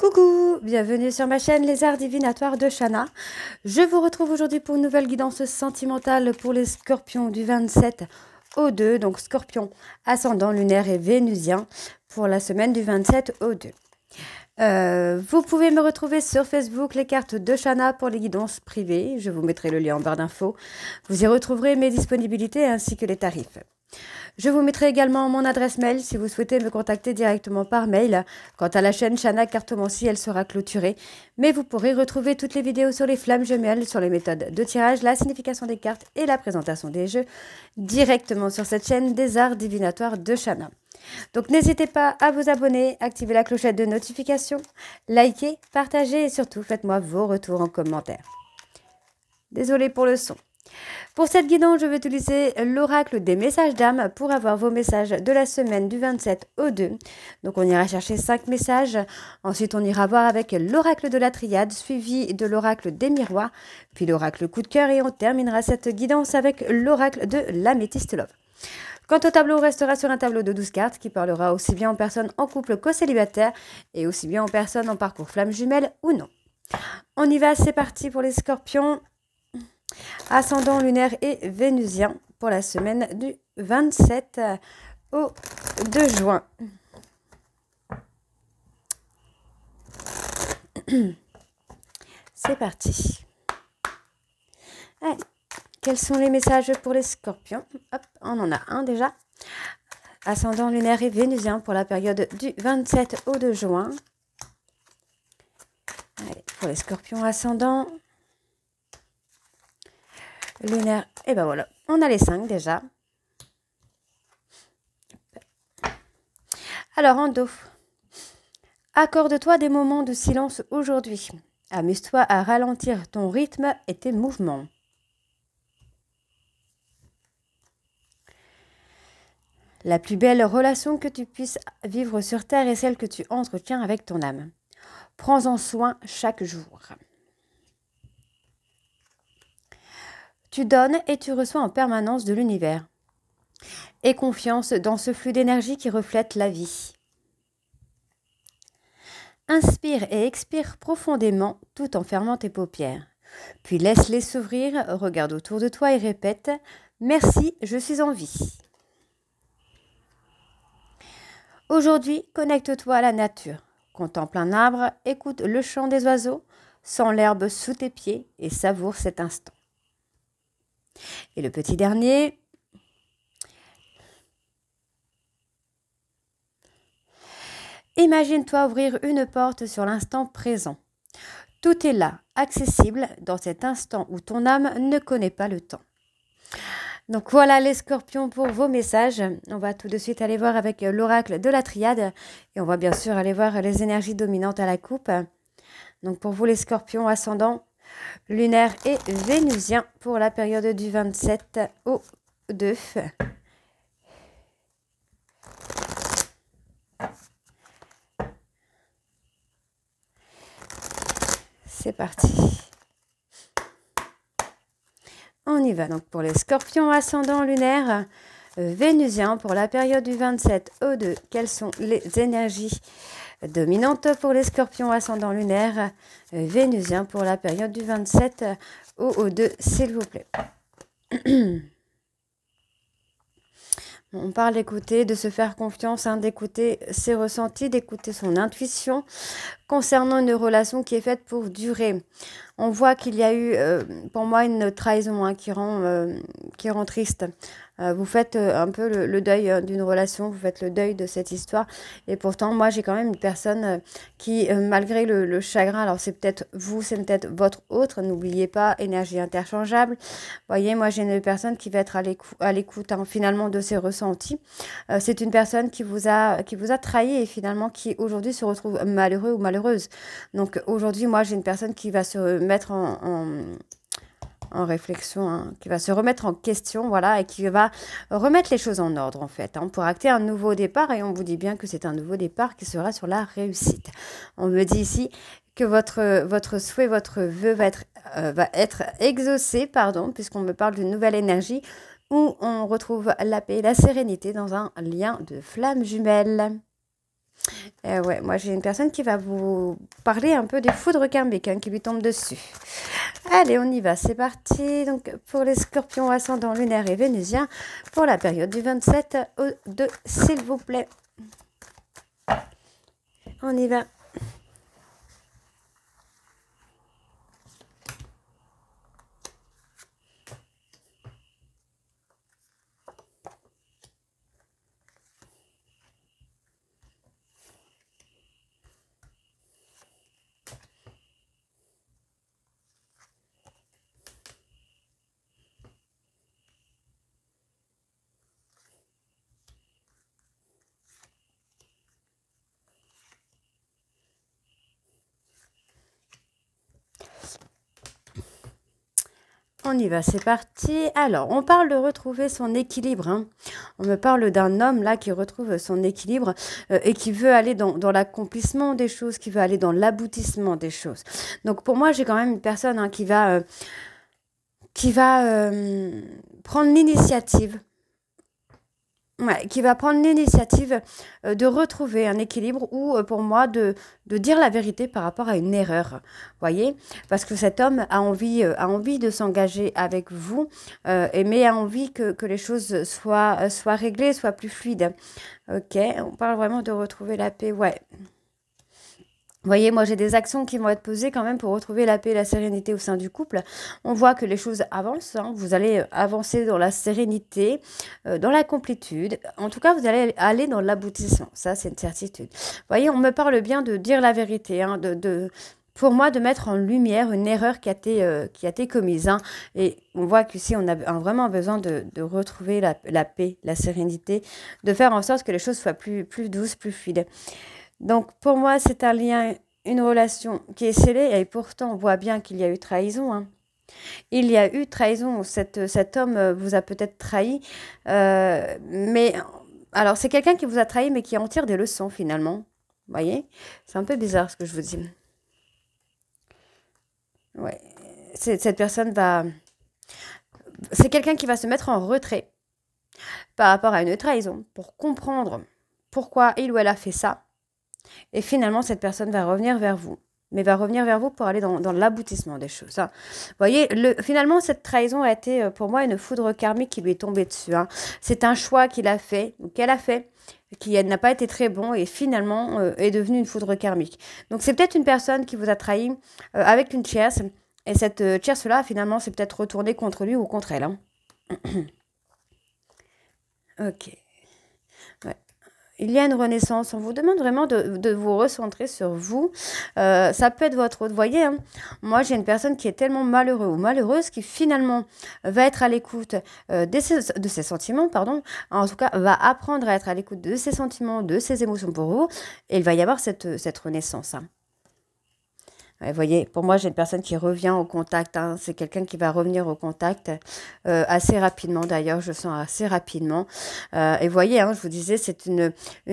Coucou, bienvenue sur ma chaîne Les Arts Divinatoires de Shana. Je vous retrouve aujourd'hui pour une nouvelle guidance sentimentale pour les scorpions du 27 au 2, donc scorpion ascendant lunaire et vénusien pour la semaine du 27 au 2. Euh, vous pouvez me retrouver sur Facebook les cartes de Shana pour les guidances privées. Je vous mettrai le lien en barre d'infos. Vous y retrouverez mes disponibilités ainsi que les tarifs. Je vous mettrai également mon adresse mail si vous souhaitez me contacter directement par mail. Quant à la chaîne Chana Cartomancy elle sera clôturée, mais vous pourrez retrouver toutes les vidéos sur les flammes jumelles, sur les méthodes de tirage, la signification des cartes et la présentation des jeux directement sur cette chaîne des arts divinatoires de Chana. Donc n'hésitez pas à vous abonner, activer la clochette de notification, liker, partager et surtout faites-moi vos retours en commentaire. Désolée pour le son. Pour cette guidance, je vais utiliser l'oracle des messages d'âme pour avoir vos messages de la semaine du 27 au 2. Donc on ira chercher 5 messages, ensuite on ira voir avec l'oracle de la triade suivi de l'oracle des miroirs, puis l'oracle coup de cœur et on terminera cette guidance avec l'oracle de l'améthyste love. Quant au tableau, on restera sur un tableau de 12 cartes qui parlera aussi bien aux personnes en couple qu'aux célibataires et aussi bien aux personnes en parcours flamme jumelle ou non. On y va, c'est parti pour les scorpions. Ascendant lunaire et vénusien pour la semaine du 27 au 2 juin. C'est parti. quels sont les messages pour les scorpions Hop, on en a un déjà. Ascendant lunaire et vénusien pour la période du 27 au 2 juin. pour les scorpions ascendants, Lunaire et eh ben voilà, on a les cinq déjà. Alors en dos, accorde-toi des moments de silence aujourd'hui. Amuse-toi à ralentir ton rythme et tes mouvements. La plus belle relation que tu puisses vivre sur Terre est celle que tu entretiens avec ton âme. Prends-en soin chaque jour. Tu donnes et tu reçois en permanence de l'univers. Aie confiance dans ce flux d'énergie qui reflète la vie. Inspire et expire profondément tout en fermant tes paupières. Puis laisse-les s'ouvrir, regarde autour de toi et répète ⁇ Merci, je suis en vie ⁇ Aujourd'hui, connecte-toi à la nature. Contemple un arbre, écoute le chant des oiseaux, sens l'herbe sous tes pieds et savoure cet instant. Et le petit dernier, Imagine-toi ouvrir une porte sur l'instant présent. Tout est là, accessible, dans cet instant où ton âme ne connaît pas le temps. Donc voilà les scorpions pour vos messages. On va tout de suite aller voir avec l'oracle de la triade et on va bien sûr aller voir les énergies dominantes à la coupe. Donc pour vous les scorpions ascendants, lunaire et vénusien pour la période du 27 au 2. C'est parti. On y va donc pour les scorpions ascendants lunaires euh, vénusiens pour la période du 27 au 2. Quelles sont les énergies dominante pour les scorpions ascendant lunaire euh, vénusien pour la période du 27 euh, au 2, s'il vous plaît. On parle d'écouter, de se faire confiance, hein, d'écouter ses ressentis, d'écouter son intuition concernant une relation qui est faite pour durer. On voit qu'il y a eu, euh, pour moi, une trahison hein, euh, qui, rend, triste. Euh, vous faites un peu le, deuil hein, d'une relation, vous faites le deuil de cette histoire. Et pourtant, moi, j'ai quand même une personne qui, malgré le, chagrin, alors c'est peut-être vous, c'est peut-être votre autre, n'oubliez pas, énergie interchangeable. Voyez, moi, j'ai une personne qui va être à l'écoute, hein, finalement, de ses ressentis. c'est une personne qui vous a, qui vous a trahi et finalement qui, aujourd'hui, se retrouve malheureux ou malheureux donc aujourd'hui, moi, j'ai une personne qui va se mettre en, réflexion, hein, qui va se remettre en question, voilà, et qui va remettre les choses en ordre, en fait, hein, pour acter un nouveau départ. Et on vous dit bien que c'est un nouveau départ qui sera sur la réussite. On me dit ici que votre, votre souhait, votre vœu va être, euh, va être exaucé, pardon, puisqu'on me parle d'une nouvelle énergie où on retrouve la paix et la sérénité dans un lien de flammes jumelles. Euh, ouais, moi j'ai une personne qui va vous parler un peu des foudres karmiques hein, qui lui tombent dessus. Allez, on y va, c'est parti. Donc pour les scorpions ascendants lunaires et vénusiens, pour la période du 27 au 2, s'il vous plaît. On y va. on y va, c'est parti. Alors, on parle de retrouver son équilibre. Hein. On me parle d'un homme là qui retrouve son équilibre euh, et qui veut aller dans, l'accomplissement des choses, qui veut aller dans l'aboutissement des choses. Donc pour moi, j'ai quand même une personne hein, qui va, euh, qui va euh, prendre l'initiative qui va prendre l'initiative euh, de retrouver un équilibre ou euh, pour moi de, de dire la vérité par rapport à une erreur. Voyez Parce que cet homme a envie, euh, a envie de s'engager avec vous, et mais a envie que, que les choses soient, soient réglées, soient plus fluides. Ok, on parle vraiment de retrouver la paix, ouais voyez, moi j'ai des actions qui vont être posées quand même pour retrouver la paix et la sérénité au sein du couple. On voit que les choses avancent, hein. vous allez euh, avancer dans la sérénité, euh, dans la complétude. En tout cas, vous allez aller dans l'aboutissement, ça c'est une certitude. voyez, on me parle bien de dire la vérité, hein, de, pour moi de mettre en lumière une erreur qui a été, euh, qui a été commise. Hein. Et on voit qu'ici, on a vraiment besoin de, retrouver la, paix, la sérénité, de faire en sorte que les choses soient plus, plus douces, plus fluides. Donc pour moi, c'est un lien, une relation qui est scellée, et pourtant on voit bien qu'il y a eu trahison. Hein. Il y a eu trahison, cet homme euh, vous a peut-être trahi, euh, mais alors c'est quelqu'un qui vous a trahi, mais qui en tire des leçons finalement. Vous voyez C'est un peu bizarre ce que je vous dis. Ouais. Cette personne va... C'est quelqu'un qui va se mettre en retrait par rapport à une trahison pour comprendre pourquoi il ou elle a fait ça et finalement, cette personne va revenir vers vous, mais va revenir vers vous pour aller dans, l'aboutissement des choses. Hein. Vous voyez, finalement, cette trahison a été euh, pour moi une foudre karmique qui lui est tombée dessus. Hein. C'est un choix qu'il a fait, ou qu'elle a fait, qui n'a pas été très bon et finalement euh, est devenu une foudre karmique. Donc c'est peut-être une personne qui vous a trahi euh, avec une tierce, et cette tierce-là, finalement, s'est peut-être retournée contre lui ou contre elle. Hein. ok il y a une renaissance. On vous demande vraiment de, vous recentrer sur vous. Euh, ça peut être votre autre. Vous voyez, hein, moi j'ai une personne qui est tellement malheureuse ou malheureuse qui finalement va être à l'écoute euh, de, ses, sentiments, pardon. En tout cas, va apprendre à être à l'écoute de ses sentiments, de ses émotions pour vous. Et il va y avoir cette, cette renaissance. Hein. Vous voyez, pour moi, j'ai une personne qui revient au contact. Hein. C'est quelqu'un qui va revenir au contact euh, assez rapidement. D'ailleurs, je sens assez rapidement. Euh, et vous voyez, hein, je vous disais, c'est une,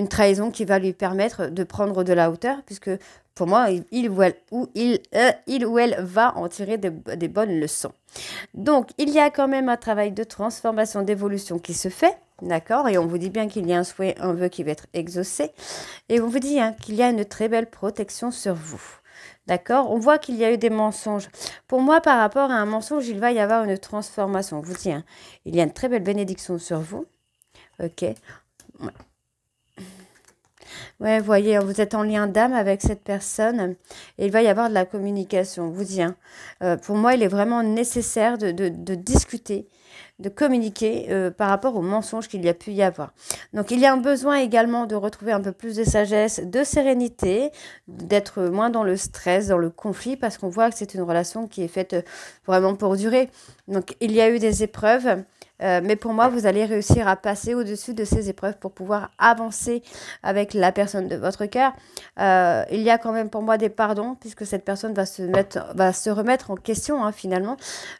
trahison qui va lui permettre de prendre de la hauteur, puisque pour moi, il ou elle, euh, elle va en tirer des, bonnes leçons. Donc, il y a quand même un travail de transformation, d'évolution qui se fait. D'accord Et on vous dit bien qu'il y a un souhait, un vœu qui va être exaucé. Et on vous dit hein, qu'il y a une très belle protection sur vous. D'accord On voit qu'il y a eu des mensonges. Pour moi, par rapport à un mensonge, il va y avoir une transformation. vous tiens hein, il y a une très belle bénédiction sur vous. Ok. Ouais. voyez, hein, vous êtes en lien d'âme avec cette personne et il va y avoir de la communication. Vous tiens. Hein, euh, pour moi, il est vraiment nécessaire de discuter de communiquer euh, par rapport aux mensonges qu'il y a pu y avoir. Donc il y a un besoin également de retrouver un peu plus de sagesse, de sérénité, d'être moins dans le stress, dans le conflit, parce qu'on voit que c'est une relation qui est faite euh, vraiment pour durer. Donc il y a eu des épreuves euh, mais pour moi, vous allez réussir à passer au-dessus de ces épreuves pour pouvoir avancer avec la personne de votre cœur. Euh, il y a quand même pour moi des pardons, puisque cette personne va se, va se remettre en question hein, finalement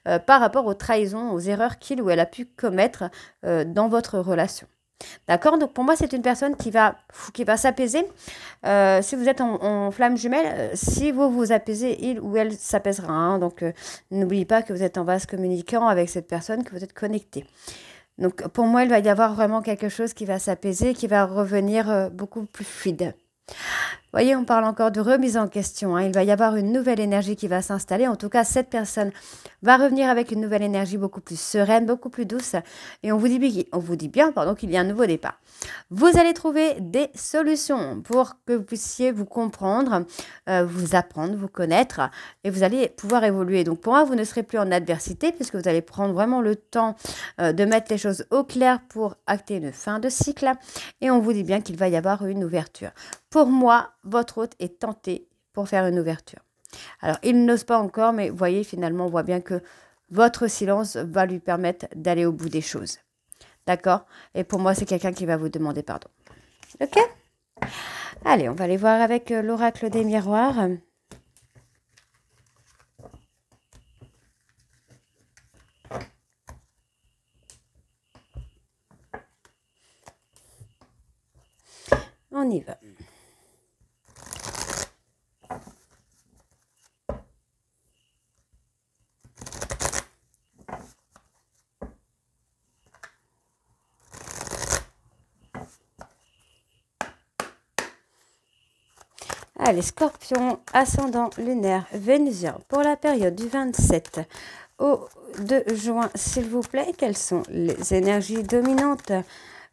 euh, par rapport aux trahisons, aux erreurs qu'il ou elle a pu commettre dans votre relation. D'accord Donc pour moi, c'est une personne qui va, va s'apaiser. Euh, si vous êtes en, flamme jumelle, euh, si vous vous apaisez, il ou elle s'apaisera. Hein. Donc euh, n'oubliez pas que vous êtes en vase communicant avec cette personne, que vous êtes connecté. Donc pour moi, il va y avoir vraiment quelque chose qui va s'apaiser, qui va revenir beaucoup plus fluide voyez, on parle encore de remise en question. Hein. Il va y avoir une nouvelle énergie qui va s'installer. En tout cas, cette personne va revenir avec une nouvelle énergie beaucoup plus sereine, beaucoup plus douce. Et on vous dit, bien qu'il y a un nouveau départ. Vous allez trouver des solutions pour que vous puissiez vous comprendre, euh, vous apprendre, vous connaître et vous allez pouvoir évoluer. Donc pour moi, vous ne serez plus en adversité puisque vous allez prendre vraiment le temps euh, de mettre les choses au clair pour acter une fin de cycle. Et on vous dit bien qu'il va y avoir une ouverture. Pour moi, votre hôte est tenté pour faire une ouverture. Alors, il n'ose pas encore, mais voyez, finalement, on voit bien que votre silence va lui permettre d'aller au bout des choses. D'accord Et pour moi, c'est quelqu'un qui va vous demander pardon. Ok Allez, on va aller voir avec euh, l'oracle des miroirs. On y va. Ah, les scorpion, ascendant lunaire vénusien. Pour la période du 27 au 2 juin, s'il vous plaît, quelles sont les énergies dominantes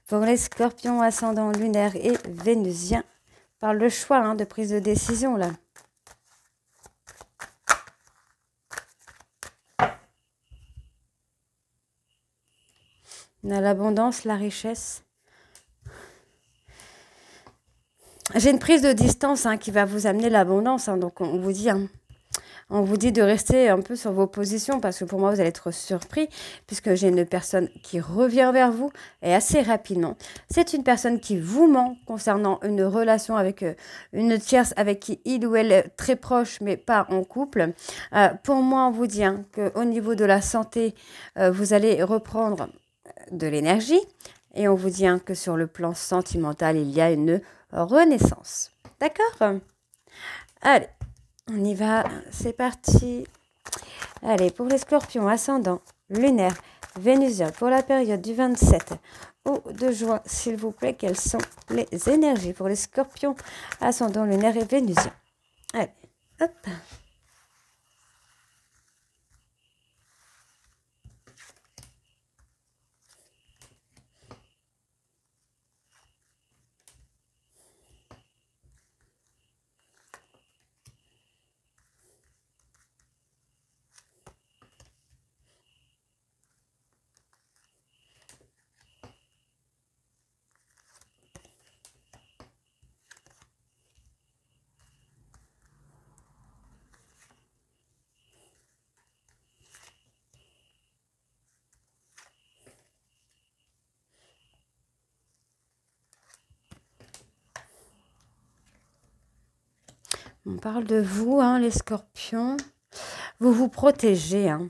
pour les scorpions, ascendant lunaire et vénusien Par le choix hein, de prise de décision, là. On a l'abondance, la richesse. j'ai une prise de distance hein, qui va vous amener l'abondance. Hein, donc, on vous dit. Hein, on vous dit de rester un peu sur vos positions parce que pour moi, vous allez être surpris puisque j'ai une personne qui revient vers vous et assez rapidement. C'est une personne qui vous ment concernant une relation avec euh, une tierce avec qui il ou elle est très proche mais pas en couple. Euh, pour moi, on vous dit que qu'au niveau de la santé, euh, vous allez reprendre de l'énergie et on vous dit que sur le plan sentimental, il y a une renaissance. D'accord Allez, on y va, c'est parti. Allez, pour les scorpions ascendants, lunaire, vénusien, pour la période du 27 au de juin, s'il vous plaît, quelles sont les énergies pour les scorpions ascendants, lunaire et vénusien Allez, hop On parle de vous, hein, les scorpions. Vous vous protégez. Hein.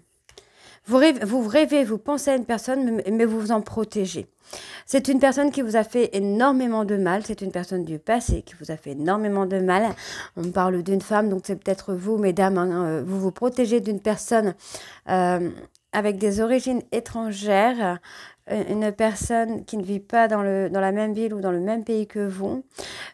Vous, rêvez, vous pensez à une personne, mais vous vous en protégez. C'est une personne qui vous a fait énormément de mal. C'est une personne du passé qui vous a fait énormément de mal. On parle d'une femme, donc c'est peut-être vous, mesdames. Hein, euh, vous vous protégez d'une personne euh, avec des origines étrangères euh, une personne qui ne vit pas dans, le, dans la même ville ou dans le même pays que vous,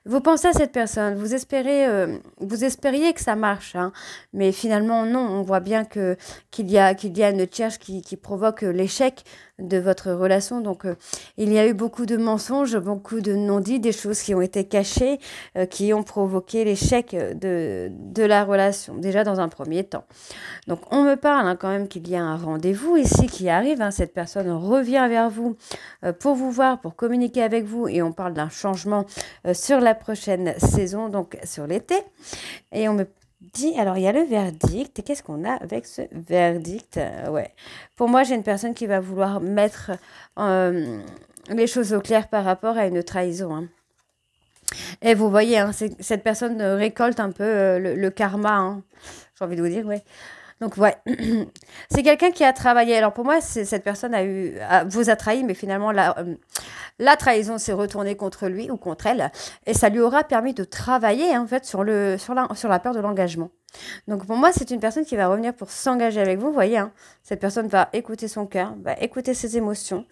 vous pensez à cette personne, vous espérez, euh, vous espériez que ça marche, hein. mais finalement non, on voit bien que qu'il y a qu'il y a une cherche qui, qui provoque l'échec de votre relation. Donc euh, il y a eu beaucoup de mensonges, beaucoup de non-dits, des choses qui ont été cachées, qui ont provoqué l'échec de, de la relation, déjà dans un premier temps. Donc on me parle hein, quand même qu'il y a un rendez-vous ici qui arrive, hein. cette personne revient vers vous euh, pour vous voir, pour communiquer avec vous. Et on parle d'un changement euh, sur la prochaine saison, donc sur l'été. Et on me dit, alors il y a le verdict, et qu'est-ce qu'on a avec ce verdict euh, Ouais. Pour moi, j'ai une personne qui va vouloir mettre les choses au clair par rapport à une trahison. Hein. Et vous voyez, hein, cette personne récolte un peu le, karma, hein. j'ai envie de vous dire, ouais. Donc ouais, c'est quelqu'un qui a travaillé. Alors pour moi, cette personne a eu, vous a trahi, mais finalement la, euh, la trahison s'est retournée contre lui ou contre elle, et ça lui aura permis de travailler en fait sur le sur la sur la peur de l'engagement. Donc pour moi, c'est une personne qui va revenir pour s'engager avec vous. Vous voyez, hein. cette personne va écouter son cœur, va écouter ses émotions.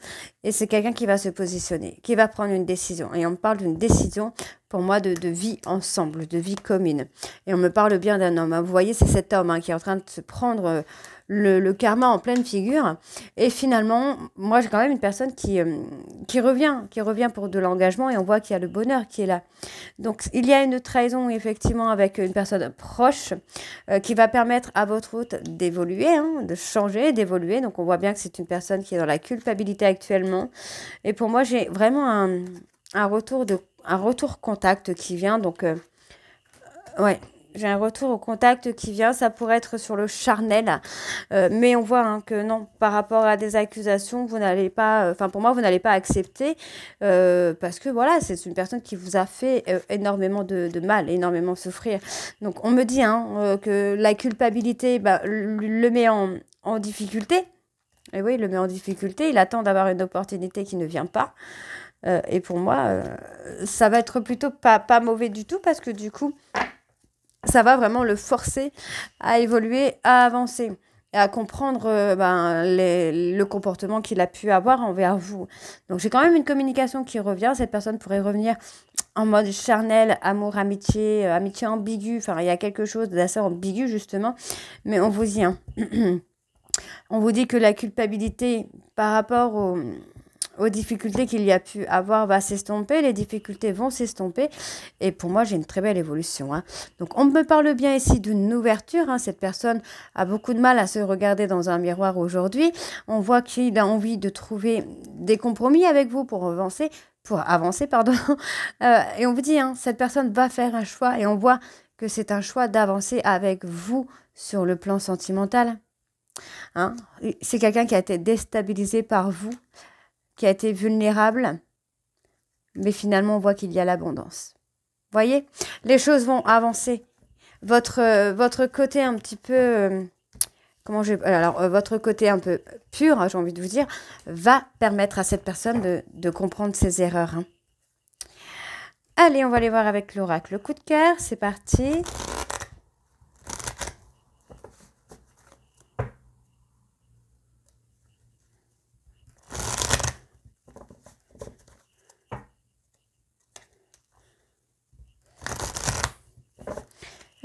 Et c'est quelqu'un qui va se positionner, qui va prendre une décision. Et on parle d'une décision pour moi de, de, vie ensemble, de vie commune. Et on me parle bien d'un homme. Hein. Vous voyez, c'est cet homme hein, qui est en train de se prendre euh, le, le, karma en pleine figure. Et finalement, moi, j'ai quand même une personne qui, euh, qui revient, qui revient pour de l'engagement et on voit qu'il y a le bonheur qui est là. Donc, il y a une trahison, effectivement, avec une personne proche euh, qui va permettre à votre hôte d'évoluer, hein, de changer, d'évoluer. Donc, on voit bien que c'est une personne qui est dans la culpabilité actuellement. Et pour moi, j'ai vraiment un, un retour de un retour contact qui vient. Donc, euh, ouais, j'ai un retour au contact qui vient, ça pourrait être sur le charnel, euh, mais on voit hein, que non, par rapport à des accusations, vous n'allez pas, euh, enfin pour moi, vous n'allez pas accepter, parce que voilà, c'est une personne qui vous a fait énormément de, mal, énormément souffrir. Donc on me dit hein, que la culpabilité bah, le met en, en difficulté, et oui, il le met en difficulté, il attend d'avoir une opportunité qui ne vient pas. Euh, et pour moi, euh, ça va être plutôt pas, pas mauvais du tout parce que du coup, ça va vraiment le forcer à évoluer, à avancer et à comprendre euh, ben, le comportement qu'il a pu avoir envers vous. Donc j'ai quand même une communication qui revient. Cette personne pourrait revenir en mode charnel, amour, amitié, amitié ambiguë. Enfin, il y a quelque chose d'assez ambigu justement, mais on vous y hein. On vous dit que la culpabilité par rapport au, aux difficultés qu'il y a pu avoir va s'estomper, les difficultés vont s'estomper. Et pour moi, j'ai une très belle évolution. Hein. Donc, on me parle bien ici d'une ouverture. Hein. Cette personne a beaucoup de mal à se regarder dans un miroir aujourd'hui. On voit qu'il a envie de trouver des compromis avec vous pour avancer. Pour avancer, pardon. Euh, et on vous dit, hein, cette personne va faire un choix et on voit que c'est un choix d'avancer avec vous sur le plan sentimental. C'est quelqu'un qui a été déstabilisé par vous, qui a été vulnérable, mais finalement on voit qu'il y a l'abondance. Voyez, les choses vont avancer. Votre, euh, votre côté un petit peu euh, comment je euh, alors votre côté un peu pur, hein, j'ai envie de vous dire, va permettre à cette personne de, comprendre ses erreurs. Hein. Allez, on va aller voir avec l'oracle. Le coup de cœur, c'est parti.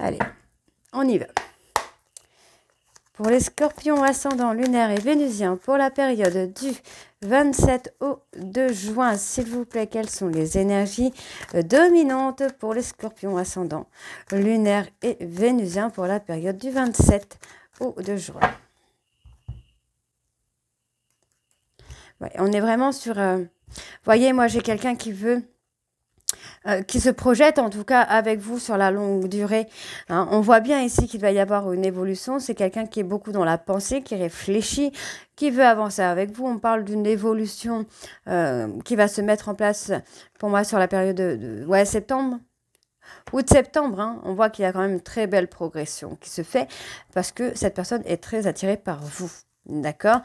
Allez, on y va. Pour les scorpions ascendants lunaire et vénusien pour la période du 27 au 2 juin, s'il vous plaît, quelles sont les énergies euh, dominantes pour les scorpions ascendants lunaires et vénusiens pour la période du 27 au 2 juin On est vraiment sur... Euh, voyez, moi j'ai quelqu'un qui veut euh, qui se projette en tout cas avec vous sur la longue durée. Hein, on voit bien ici qu'il va y avoir une évolution. C'est quelqu'un qui est beaucoup dans la pensée, qui réfléchit, qui veut avancer avec vous. On parle d'une évolution euh, qui va se mettre en place pour moi sur la période de, septembre. ouais, septembre. Août-septembre, hein. on voit qu'il y a quand même une très belle progression qui se fait parce que cette personne est très attirée par vous. D'accord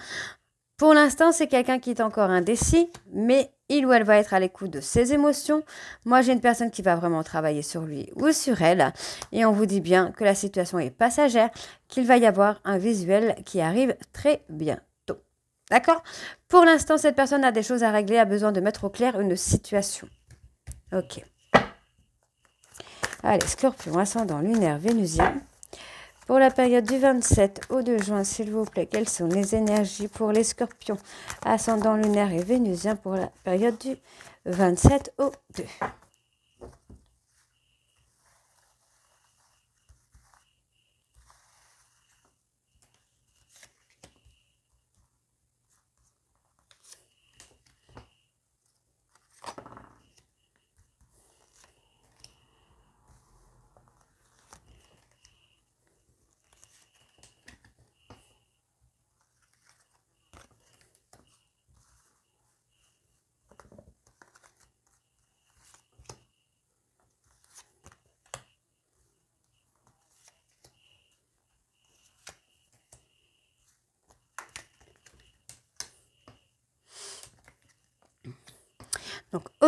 pour l'instant, c'est quelqu'un qui est encore indécis, mais il ou elle va être à l'écoute de ses émotions. Moi, j'ai une personne qui va vraiment travailler sur lui ou sur elle. Et on vous dit bien que la situation est passagère, qu'il va y avoir un visuel qui arrive très bientôt. D'accord Pour l'instant, cette personne a des choses à régler, a besoin de mettre au clair une situation. Ok. Allez, scorpion, ascendant, lunaire, vénusien. Pour la période du 27 au 2 juin, s'il vous plaît, quelles sont les énergies pour les scorpions, ascendant lunaire et vénusien pour la période du 27 au 2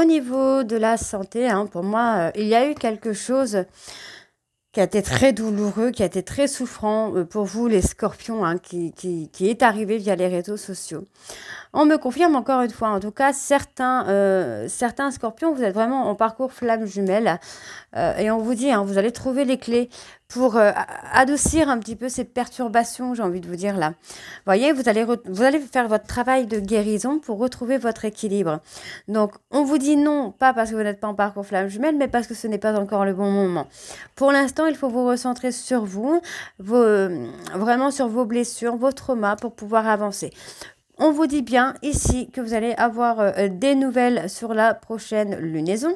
au niveau de la santé, hein, pour moi, euh, il y a eu quelque chose qui a été très douloureux, qui a été très souffrant euh, pour vous, les scorpions, hein, qui, est arrivé via les réseaux sociaux. On me confirme encore une fois, en tout cas, certains, euh, certains scorpions, vous êtes vraiment en parcours flamme jumelle. et on vous dit, hein, vous allez trouver les clés pour euh, adoucir un petit peu ces perturbations, j'ai envie de vous dire là. Voyez, vous allez, vous allez faire votre travail de guérison pour retrouver votre équilibre. Donc, on vous dit non, pas parce que vous n'êtes pas en parcours flamme jumelles, mais parce que ce n'est pas encore le bon moment. Pour l'instant, il faut vous recentrer sur vous, euh, vraiment sur vos blessures, vos traumas pour pouvoir avancer. On vous dit bien ici que vous allez avoir euh, des nouvelles sur la prochaine lunaison.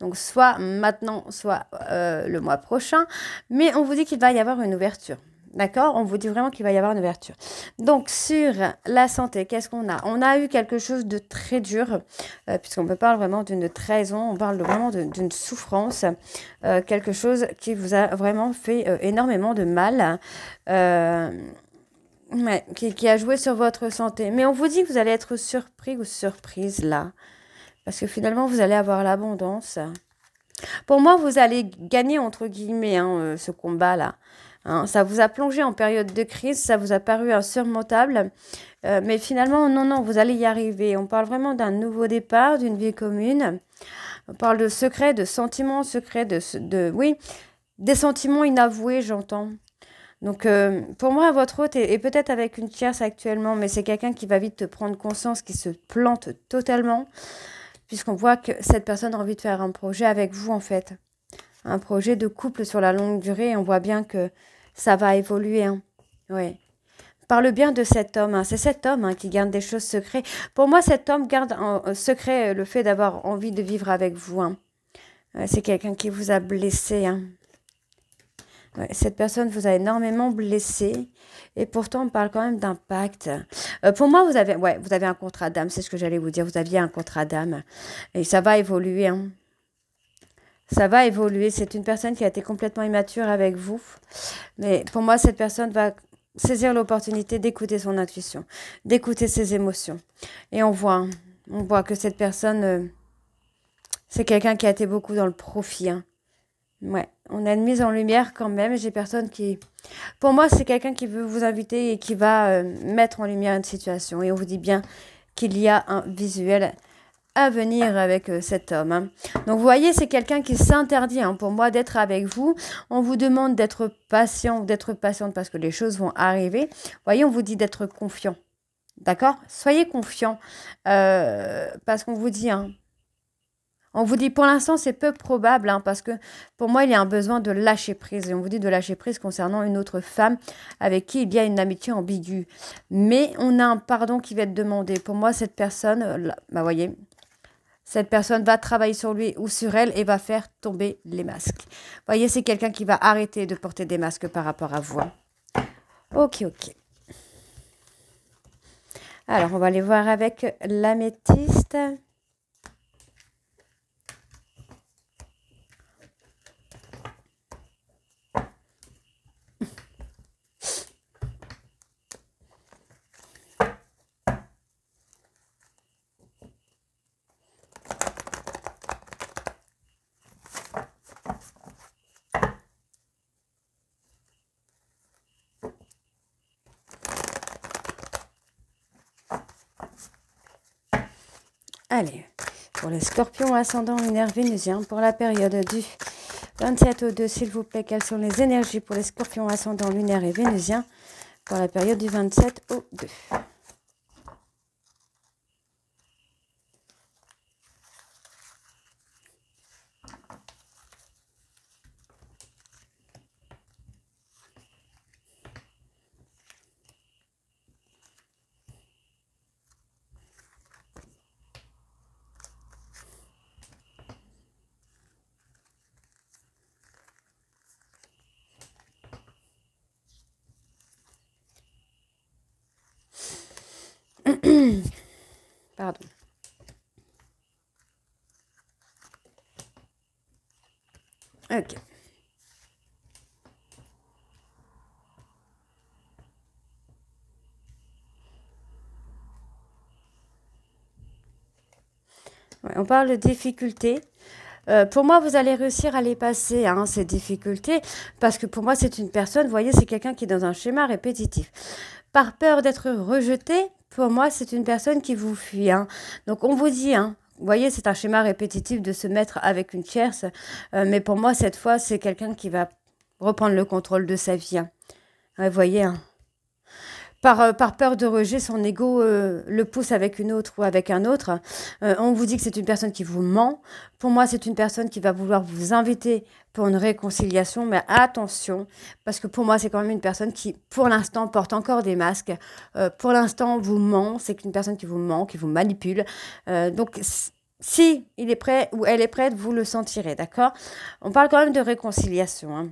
Donc soit maintenant, soit euh, le mois prochain. Mais on vous dit qu'il va y avoir une ouverture. D'accord On vous dit vraiment qu'il va y avoir une ouverture. Donc, sur la santé, qu'est-ce qu'on a On a eu quelque chose de très dur, euh, puisqu'on puisqu'on parle vraiment d'une trahison, on parle vraiment d'une souffrance, euh, quelque chose qui vous a vraiment fait énormément de mal. qui, qui, a joué sur votre santé. Mais on vous dit que vous allez être surpris ou surprise là. Parce que finalement, vous allez avoir l'abondance. Pour moi, vous allez gagner, entre guillemets, hein, euh, ce combat-là. Hein. ça vous a plongé en période de crise, ça vous a paru insurmontable. Euh, mais finalement, non, non, vous allez y arriver. On parle vraiment d'un nouveau départ, d'une vie commune. On parle de secrets, de sentiments secrets, de, oui, des sentiments inavoués, j'entends. Donc, euh, pour moi, votre hôte et peut-être avec une tierce actuellement, mais c'est quelqu'un qui va vite te prendre conscience, qui se plante totalement puisqu'on voit que cette personne a envie de faire un projet avec vous en fait. Un projet de couple sur la longue durée, on voit bien que ça va évoluer. Hein. Oui. Parle bien de cet homme, hein. c'est cet homme hein, qui garde des choses secrètes. Pour moi, cet homme garde en euh, secret le fait d'avoir envie de vivre avec vous. Hein. Euh, c'est quelqu'un qui vous a blessé cette personne vous a énormément blessé et pourtant on parle quand même d'impact. Euh, pour moi, vous avez, vous avez un contrat d'âme, c'est ce que j'allais vous dire. Vous aviez un contrat d'âme et ça va évoluer. Hein. Ça va évoluer. C'est une personne qui a été complètement immature avec vous. Mais pour moi, cette personne va saisir l'opportunité d'écouter son intuition, d'écouter ses émotions. Et on voit, on voit que cette personne, euh, c'est quelqu'un qui a été beaucoup dans le profit. Hein. Ouais, on a une mise en lumière quand même. J'ai personne qui. Pour moi, c'est quelqu'un qui veut vous inviter et qui va euh, mettre en lumière une situation. Et on vous dit bien qu'il y a un visuel à venir avec euh, cet homme. Hein. Donc vous voyez, c'est quelqu'un qui s'interdit hein, pour moi d'être avec vous. On vous demande d'être patient ou d'être patiente parce que les choses vont arriver. voyez, on vous dit d'être confiant. D'accord Soyez confiant euh, parce qu'on vous dit, hein, on vous dit pour l'instant c'est peu probable hein, parce que pour moi il y a un besoin de lâcher prise et on vous dit de lâcher prise concernant une autre femme avec qui il y a une amitié ambiguë. Mais on a un pardon qui va être demandé. Pour moi cette personne, euh, là, bah, voyez, cette personne va travailler sur lui ou sur elle et va faire tomber les masques. Voyez c'est quelqu'un qui va arrêter de porter des masques par rapport à vous. Hein. Ok ok. Alors on va aller voir avec l'améthyste. pour les scorpions ascendants lunaires vénusiens pour la période du 27 au 2, s'il vous plaît. Quelles sont les énergies pour les scorpions ascendants lunaire et vénusiens pour la période du 27 au 2 on parle de difficultés. Euh, pour moi, vous allez réussir à les passer, hein, ces difficultés, parce que pour moi, c'est une personne, vous voyez, c'est quelqu'un qui est dans un schéma répétitif. Par peur d'être rejeté, pour moi, c'est une personne qui vous fuit. Hein. Donc, on vous dit, hein, vous voyez, c'est un schéma répétitif de se mettre avec une tierce, euh, mais pour moi, cette fois, c'est quelqu'un qui va reprendre le contrôle de sa vie. Hein. vous voyez, hein. Euh, par, peur de rejet, son ego euh, le pousse avec une autre ou avec un autre. Euh, on vous dit que c'est une personne qui vous ment. Pour moi, c'est une personne qui va vouloir vous inviter pour une réconciliation, mais attention, parce que pour moi, c'est quand même une personne qui, pour l'instant, porte encore des masques. pour l'instant, vous ment. C'est une personne qui vous ment, qui vous manipule. donc, si il est prêt ou elle est prête, vous le sentirez, d'accord On parle quand même de réconciliation. Hein.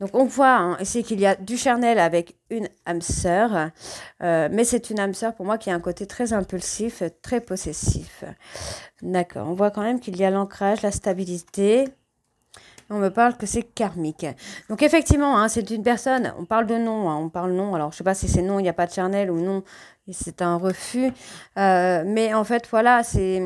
Donc on voit c'est hein, ici qu'il y a du charnel avec une âme sœur, euh, mais c'est une âme sœur pour moi qui a un côté très impulsif, très possessif. D'accord, on voit quand même qu'il y a l'ancrage, la stabilité. On me parle que c'est karmique. Donc effectivement, hein, c'est une personne, on parle de nom, hein, on parle non, alors je sais pas si c'est non, il n'y a pas de charnel ou non, c'est un refus. Euh, mais en fait, voilà, c'est...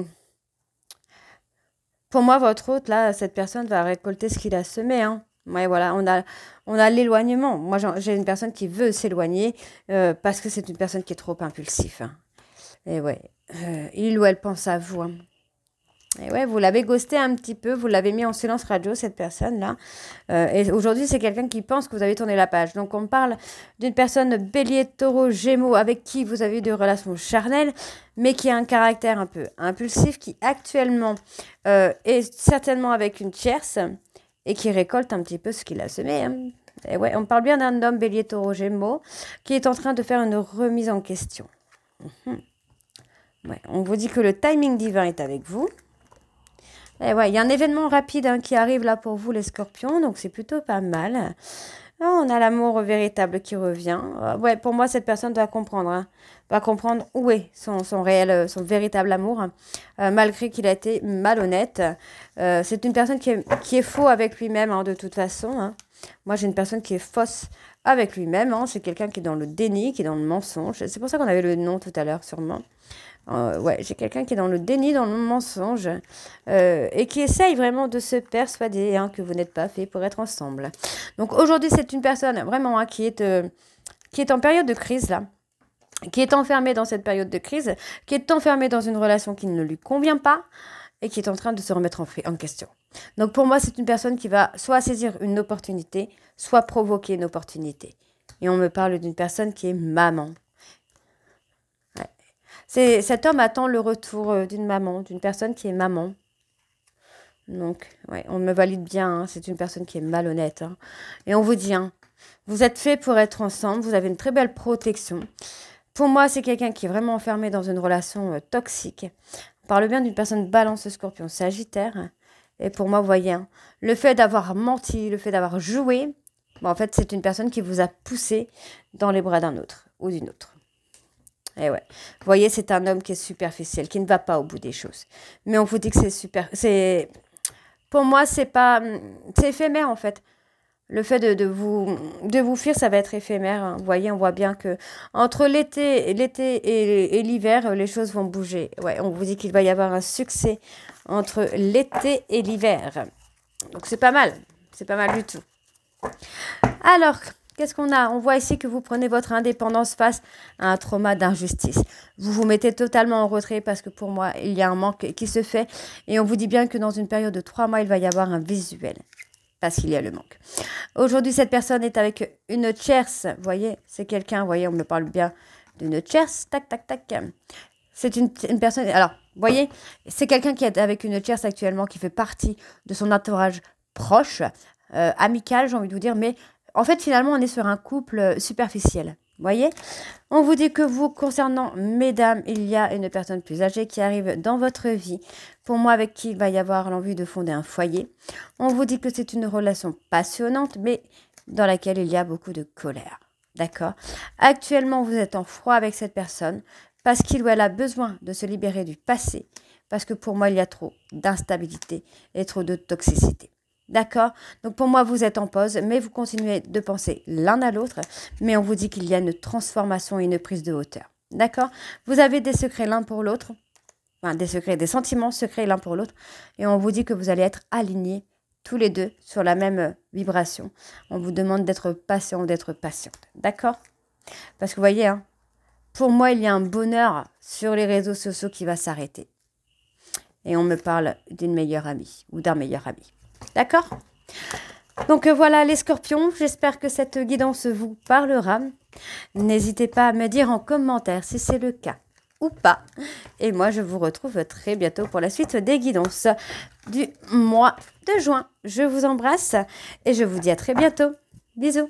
Pour moi, votre hôte, là, cette personne va récolter ce qu'il a semé. Hein. Ouais, voilà, on a, on a l'éloignement. Moi, j'ai une personne qui veut s'éloigner euh, parce que c'est une personne qui est trop impulsif. Hein. Et ouais, euh, il ou elle pense à vous. Hein. Et ouais, vous l'avez ghosté un petit peu, vous l'avez mis en silence radio, cette personne-là. Euh, et aujourd'hui, c'est quelqu'un qui pense que vous avez tourné la page. Donc, on parle d'une personne bélier, taureau, gémeaux, avec qui vous avez eu des relations charnelles, mais qui a un caractère un peu impulsif, qui actuellement est certainement avec une tierce et qui récolte un petit peu ce qu'il a semé. Hein. Et ouais, on parle bien d'un homme bélier taureau gémeaux qui est en train de faire une remise en question. Mhm. on vous dit que le timing divin est avec vous. Et ouais, il y a un événement rapide hein, qui arrive là pour vous les scorpions, donc c'est plutôt pas mal. Ah, on a l'amour véritable qui revient. Euh, pour moi, cette personne doit comprendre. Hein, comprendre où est son, réel, euh, son véritable amour, hein. euh, malgré qu'il a été malhonnête. c'est une personne qui est, qui faux avec lui-même, hein, de toute façon. Hein. Moi, j'ai une personne qui est fausse avec lui-même. Hein. C'est quelqu'un qui est dans le déni, qui est dans le mensonge. C'est pour ça qu'on avait le nom tout à l'heure, sûrement. Euh, ouais, j'ai quelqu'un qui est dans le déni, dans le mensonge, euh, et qui essaye vraiment de se persuader hein, que vous n'êtes pas fait pour être ensemble. Donc aujourd'hui, c'est une personne vraiment hein, euh, qui, est, en période de crise, là qui est enfermée dans cette période de crise, qui est enfermée dans une relation qui ne lui convient pas et qui est en train de se remettre en question. Donc pour moi, c'est une personne qui va soit saisir une opportunité, soit provoquer une opportunité. Et on me parle d'une personne qui est maman, cet homme attend le retour euh, d'une maman, d'une personne qui est maman. Donc, ouais, on me valide bien, hein, c'est une personne qui est malhonnête. Hein. Et on vous dit, hein, vous êtes fait pour être ensemble, vous avez une très belle protection. Pour moi, c'est quelqu'un qui est vraiment enfermé dans une relation euh, toxique. On parle bien d'une personne balance scorpion sagittaire. Et pour moi, vous voyez, le fait d'avoir menti, le fait d'avoir joué, en fait, c'est une personne qui vous a poussé dans les bras d'un autre ou d'une autre. Eh vous voyez, c'est un homme qui est superficiel, qui ne va pas au bout des choses. Mais on vous dit que c'est super. pour moi, c'est pas, c'est éphémère en fait. Le fait de, vous de vous fuir, ça va être éphémère. Hein. Vous voyez, on voit bien que entre l'été, et, l'hiver, les choses vont bouger. Ouais, on vous dit qu'il va y avoir un succès entre l'été et l'hiver. Donc c'est pas mal, c'est pas mal du tout. Alors Qu'est-ce qu'on a On voit ici que vous prenez votre indépendance face à un trauma d'injustice. Vous vous mettez totalement en retrait parce que pour moi, il y a un manque qui se fait. Et on vous dit bien que dans une période de trois mois, il va y avoir un visuel parce qu'il y a le manque. Aujourd'hui, cette personne est avec une tierce. voyez, c'est quelqu'un, voyez, on me parle bien d'une tierce. Tac, tac, tac. C'est une, personne. Alors, voyez, c'est quelqu'un qui est avec une tierce actuellement, qui fait partie de son entourage proche, euh, amical, j'ai envie de vous dire, mais en fait, finalement, on est sur un couple euh, superficiel. Voyez On vous dit que vous, concernant mesdames, il y a une personne plus âgée qui arrive dans votre vie, pour moi avec qui il va y avoir l'envie de fonder un foyer. On vous dit que c'est une relation passionnante, mais dans laquelle il y a beaucoup de colère. D'accord Actuellement, vous êtes en froid avec cette personne parce qu'il ou elle a besoin de se libérer du passé, parce que pour moi, il y a trop d'instabilité et trop de toxicité. D'accord Donc pour moi, vous êtes en pause, mais vous continuez de penser l'un à l'autre, mais on vous dit qu'il y a une transformation et une prise de hauteur. D'accord Vous avez des secrets l'un pour l'autre, enfin des secrets, des sentiments secrets l'un pour l'autre, et on vous dit que vous allez être alignés tous les deux sur la même vibration. On vous demande d'être patient ou d'être patiente. D'accord Parce que vous voyez, hein, pour moi, il y a un bonheur sur les réseaux sociaux qui va s'arrêter. Et on me parle d'une meilleure amie ou d'un meilleur ami. D'accord donc euh, voilà les scorpions, j'espère que cette guidance vous parlera. N'hésitez pas à me dire en commentaire si c'est le cas ou pas. Et moi je vous retrouve très bientôt pour la suite des guidances du mois de juin. Je vous embrasse et je vous dis à très bientôt. Bisous